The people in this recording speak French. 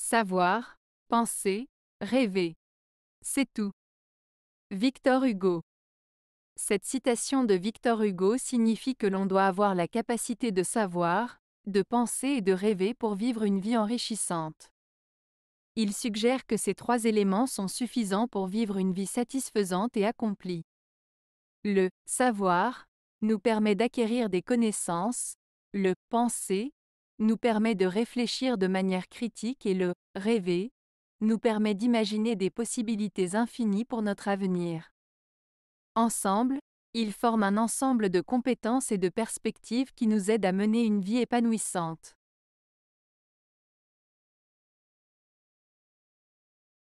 Savoir, penser, rêver. C'est tout. Victor Hugo. Cette citation de Victor Hugo signifie que l'on doit avoir la capacité de savoir, de penser et de rêver pour vivre une vie enrichissante. Il suggère que ces trois éléments sont suffisants pour vivre une vie satisfaisante et accomplie. Le savoir nous permet d'acquérir des connaissances, le penser nous permet de réfléchir de manière critique et le rêver nous permet d'imaginer des possibilités infinies pour notre avenir. Ensemble, ils forment un ensemble de compétences et de perspectives qui nous aident à mener une vie épanouissante.